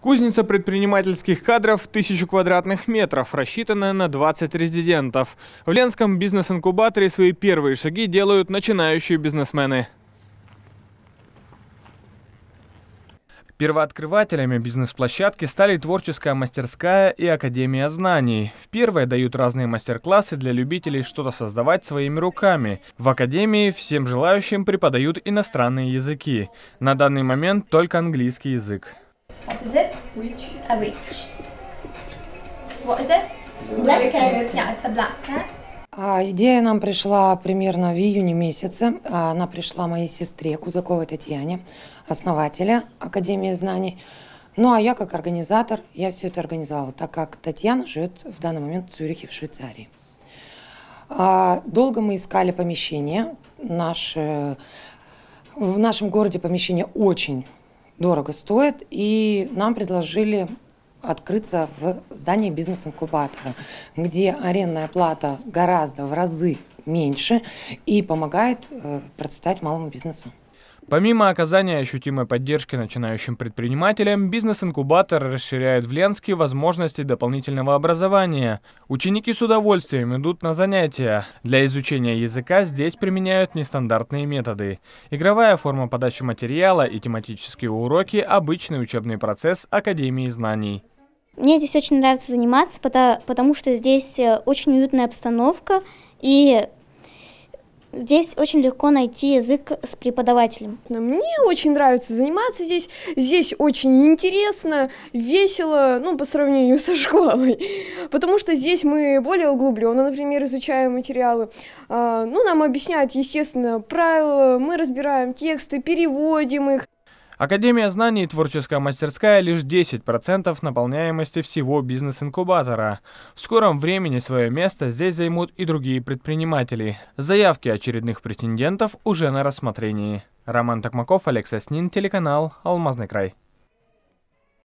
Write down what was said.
Кузница предпринимательских кадров – тысячу квадратных метров, рассчитанная на 20 резидентов. В Ленском бизнес-инкубаторе свои первые шаги делают начинающие бизнесмены. Первооткрывателями бизнес-площадки стали творческая мастерская и Академия знаний. В первой дают разные мастер-классы для любителей что-то создавать своими руками. В Академии всем желающим преподают иностранные языки. На данный момент только английский язык. What is it? Witch. A witch. What is it? Black cat. Yeah, it's a black cat. А, идея нам пришла примерно в июне месяце. А, она пришла моей сестре Кузаковой Татьяне, основателя Академии знаний. Ну а я как организатор, я все это организовала, так как Татьяна живет в данный момент в Цюрихе, в Швейцарии. А, долго мы искали помещение. Наш, в нашем городе помещение очень дорого стоит, и нам предложили открыться в здании бизнес-инкубатора, где арендная плата гораздо в разы меньше и помогает э, процветать малому бизнесу. Помимо оказания ощутимой поддержки начинающим предпринимателям, бизнес-инкубатор расширяет в Ленске возможности дополнительного образования. Ученики с удовольствием идут на занятия. Для изучения языка здесь применяют нестандартные методы. Игровая форма подачи материала и тематические уроки – обычный учебный процесс Академии знаний. Мне здесь очень нравится заниматься, потому что здесь э, очень уютная обстановка и Здесь очень легко найти язык с преподавателем. Мне очень нравится заниматься здесь. Здесь очень интересно, весело, ну, по сравнению со школой. Потому что здесь мы более углубленно, например, изучаем материалы. А, ну, нам объясняют, естественно, правила, мы разбираем тексты, переводим их. Академия знаний и творческая мастерская лишь 10% наполняемости всего бизнес-инкубатора. В скором времени свое место здесь займут и другие предприниматели. Заявки очередных претендентов уже на рассмотрении. Роман Токмаков, Алексей Снин, телеканал «Алмазный край».